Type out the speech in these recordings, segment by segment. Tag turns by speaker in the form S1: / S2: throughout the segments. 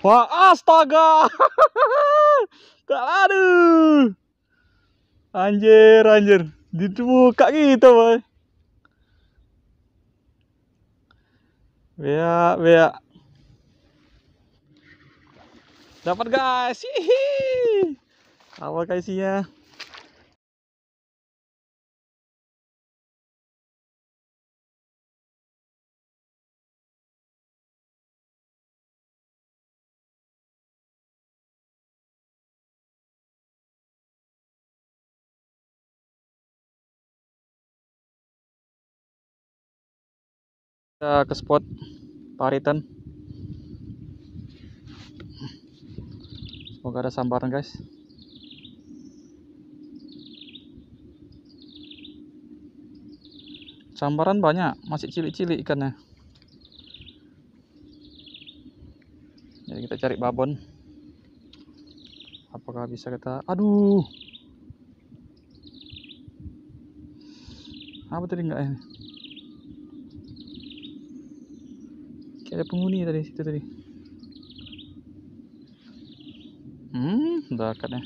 S1: Wah, astaga. Aduh. Anjir, anjir. Dibuka gitu, Boy. Bea, bea. Dapat guys. Hihi. Apa isinya? kita ke spot paritan semoga ada sambaran guys sambaran banyak masih cilik-cilik ikannya jadi kita cari babon apakah bisa kita aduh apa tadi enggak ini ada penghuni tadi situ tadi hmm bakatnya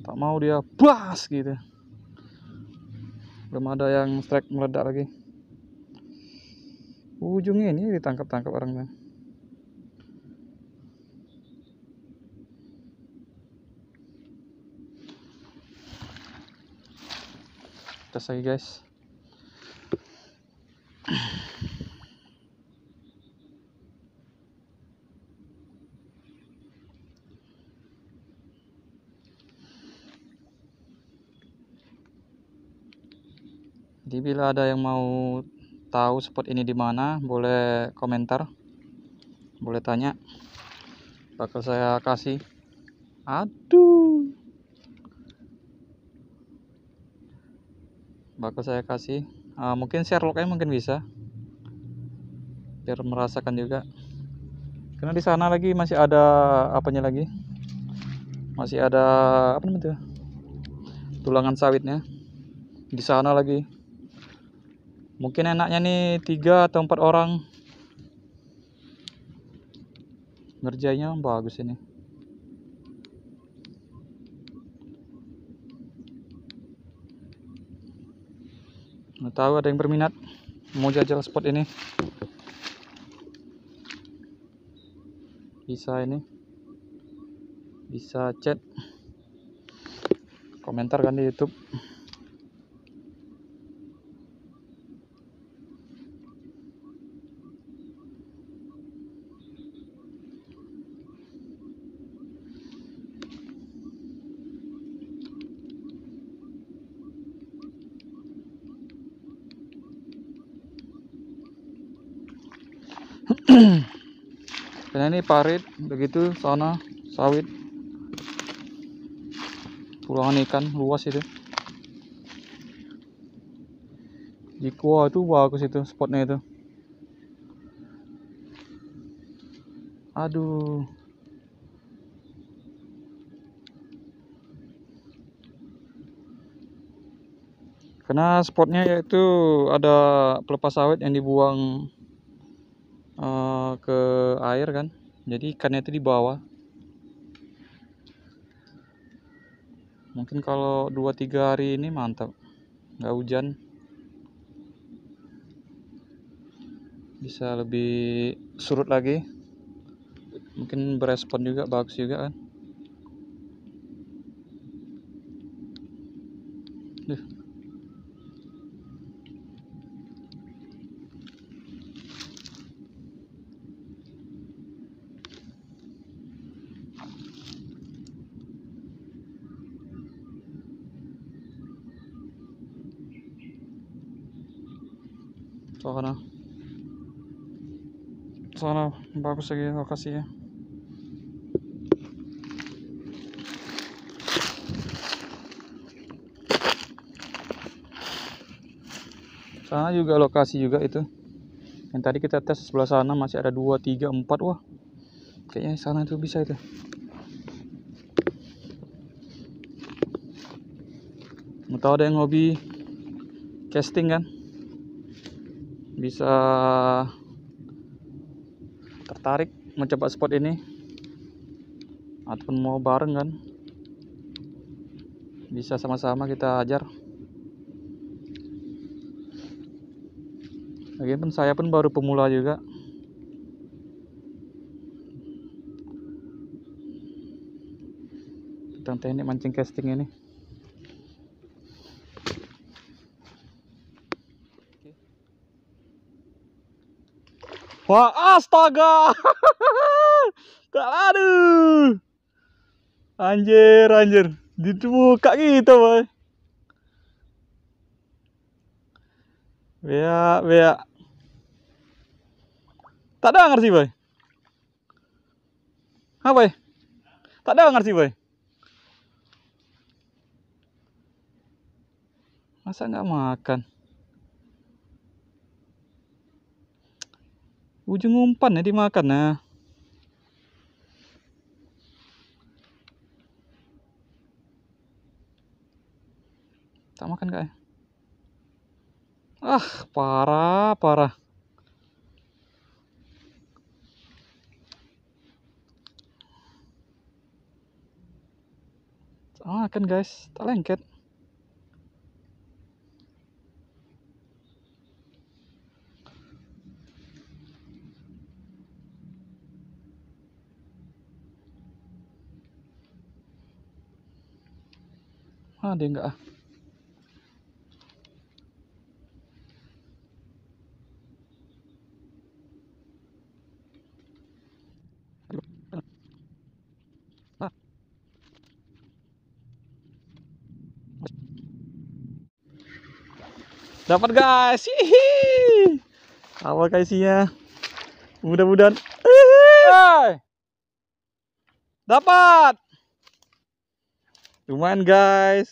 S1: tak mau dia bas gitu belum ada yang strike meledak lagi ujungnya ini ditangkap-tangkap orangnya kan. tes lagi guys jadi bila ada yang mau tahu spot ini di mana boleh komentar boleh tanya bakal saya kasih aduh bakal saya kasih uh, mungkin share loknya mungkin bisa biar merasakan juga karena di sana lagi masih ada apanya lagi masih ada apa namanya ya? tulangan sawitnya di sana lagi mungkin enaknya nih tiga atau empat orang ngerjainnya bagus ini nggak tahu ada yang berminat mau jajal spot ini bisa ini bisa chat komentar kan di YouTube karena ini parit begitu sana sawit pulangan ikan luas itu Jikwa itu bagus itu spotnya itu aduh karena spotnya yaitu ada pelepas sawit yang dibuang ke air kan jadi ikannya itu di bawah mungkin kalau 2-3 hari ini mantap nggak hujan bisa lebih surut lagi mungkin berespon juga bagus juga kan Duh. sana sana bagus sa lokasi ya sana juga lokasi juga itu yang tadi kita tes sebelah sana masih ada 2, 3, 4 wah kayaknya sana itu bisa itu mau tahu ada yang hobi casting kan bisa tertarik mencoba spot ini ataupun mau bareng kan bisa sama-sama kita ajar Lagipun saya pun baru pemula juga. Tentang teknik mancing casting ini. Wah, astaga. Aduh. Anjir, anjir. Dibuka gitu, Boy. Bea, bea. Tak dengar ngerti, Boy. Apa, ya? Tak dengar ngerti, Boy. Masa nggak makan? Ujung umpan ya dimakan nah. Tak makan kak ya? Ah, parah, parah. Tak makan guys, tak lengket. ada enggak ah dapat guys Hihi. awal kaisinya mudah-mudahan dapat Cuman guys.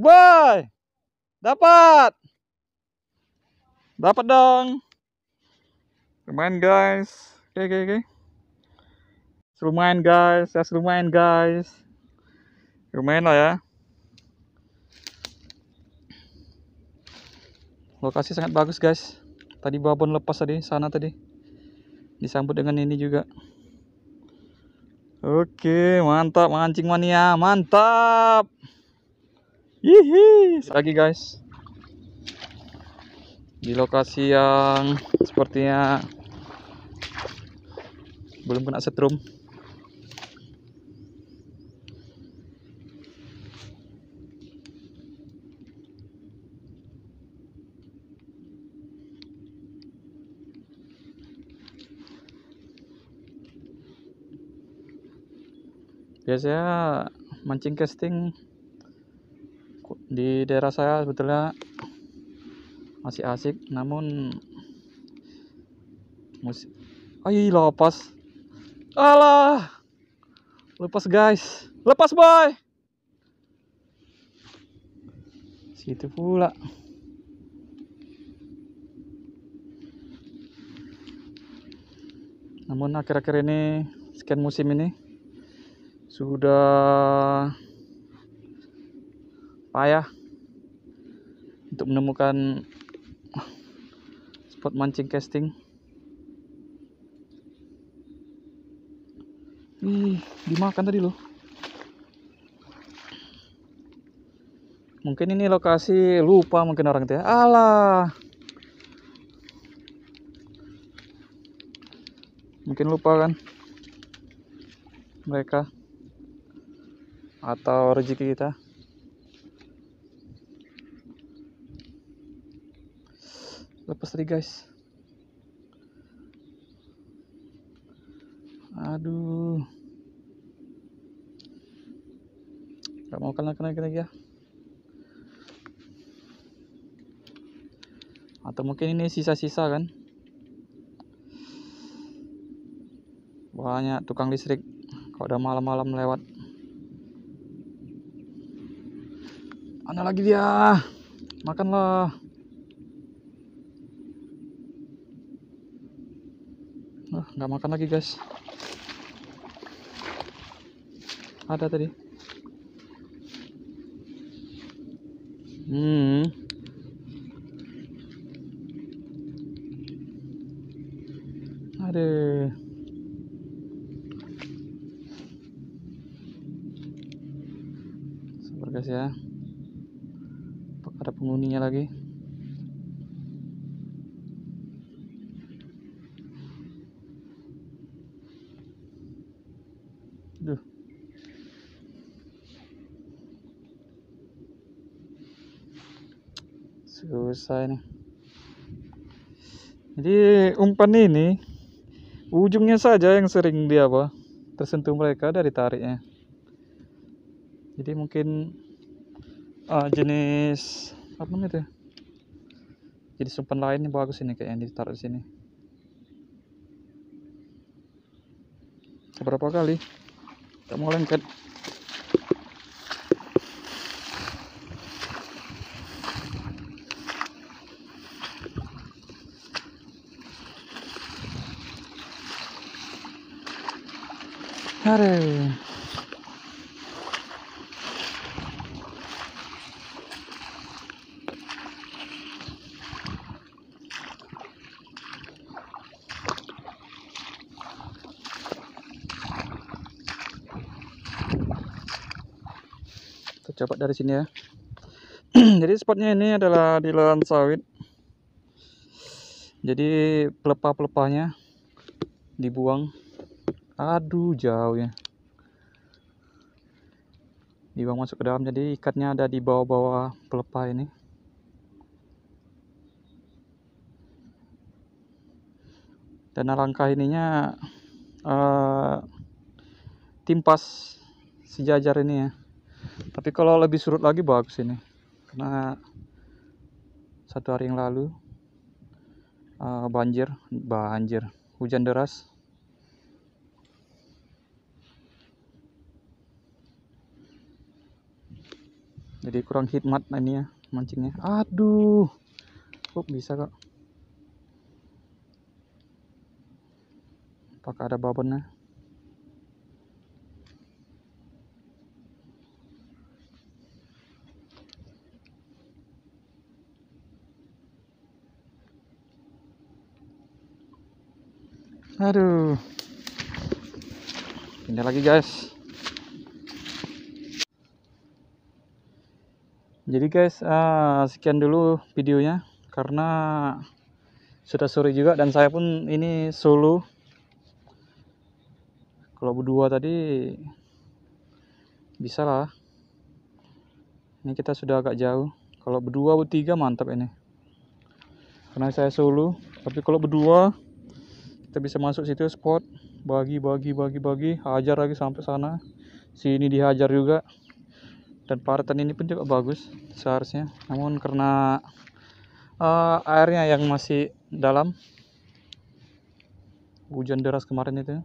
S1: Woi. Dapat. Dapat dong. Lumayan guys. Oke okay, oke okay, oke. Okay. Lumayan guys, ya lumayan guys. Lumayan lah ya. Lokasi sangat bagus guys. Tadi babon lepas tadi, sana tadi. Disambut dengan ini juga. Oke, mantap mancing mania, mantap. Hihi, lagi guys. Di lokasi yang sepertinya belum kena setrum. biasanya mancing casting di daerah saya sebetulnya masih asik namun musik ayo lepas alah lepas guys lepas boy situ pula namun akhir-akhir ini scan musim ini sudah payah untuk menemukan spot mancing casting Ih, dimakan tadi loh mungkin ini lokasi lupa mungkin orang itu ya alah mungkin lupa kan mereka atau rezeki kita lepas tadi guys aduh gak mau kena kena kena ya atau mungkin ini sisa-sisa kan banyak tukang listrik kalau udah malam-malam lewat Mana lagi dia? Makanlah. Oh, nggak makan lagi guys. Ada tadi. Hmm. Aduh. Sabar guys ya para penghuninya lagi susah ini jadi umpan ini ujungnya saja yang sering dia apa tersentuh mereka dari tariknya jadi mungkin uh, jenis apa itu ya? jadi umpan lainnya bagus ini kayak yang ditaruh di sini berapa kali Kamu lengket Aduh. dapat dari sini ya jadi spotnya ini adalah di lahan sawit jadi pelepah-pelepahnya dibuang aduh jauh ya dibuang masuk ke dalam jadi ikatnya ada di bawah-bawah pelepah ini dan langkah ininya uh, eh, timpas sejajar ini ya tapi kalau lebih surut lagi bagus ini karena satu hari yang lalu uh, banjir banjir hujan deras jadi kurang hikmat ini ya mancingnya aduh kok bisa kok apakah ada babonnya aduh pindah lagi guys jadi guys uh, sekian dulu videonya karena sudah sore juga dan saya pun ini solo kalau berdua tadi bisa lah ini kita sudah agak jauh kalau berdua bertiga mantap ini karena saya solo tapi kalau berdua kita bisa masuk situ spot bagi bagi bagi bagi hajar lagi sampai sana sini dihajar juga dan paretan ini pun juga bagus seharusnya namun karena uh, airnya yang masih dalam hujan deras kemarin itu ya.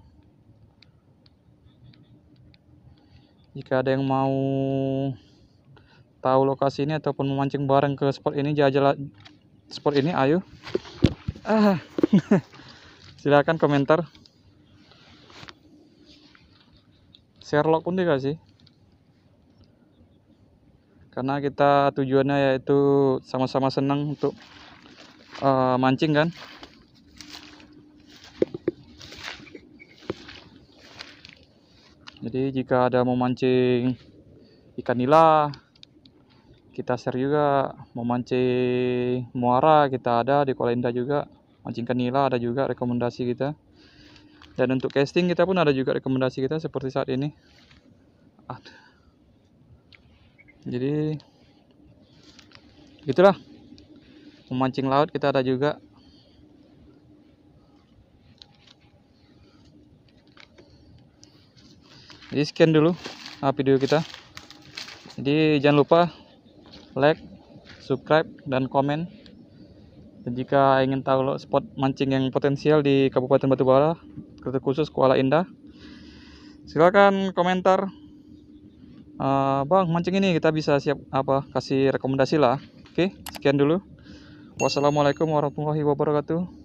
S1: jika ada yang mau tahu lokasi ini ataupun memancing bareng ke spot ini jajalah spot ini ayo ah silahkan komentar Sherlock pun dikasih karena kita tujuannya yaitu sama-sama senang untuk uh, mancing kan jadi jika ada mau mancing ikan nila kita share juga mau mancing muara kita ada di Kolenda juga mancingkan nila ada juga rekomendasi kita dan untuk casting kita pun ada juga rekomendasi kita seperti saat ini jadi gitulah memancing laut kita ada juga jadi sekian dulu uh, video kita jadi jangan lupa like subscribe dan komen dan jika ingin tahu spot mancing yang potensial di Kabupaten Batubara, khusus Kuala Indah, silakan komentar. Uh, bang, mancing ini kita bisa siap apa? Kasih rekomendasi lah. Oke, okay, sekian dulu. Wassalamualaikum warahmatullahi wabarakatuh.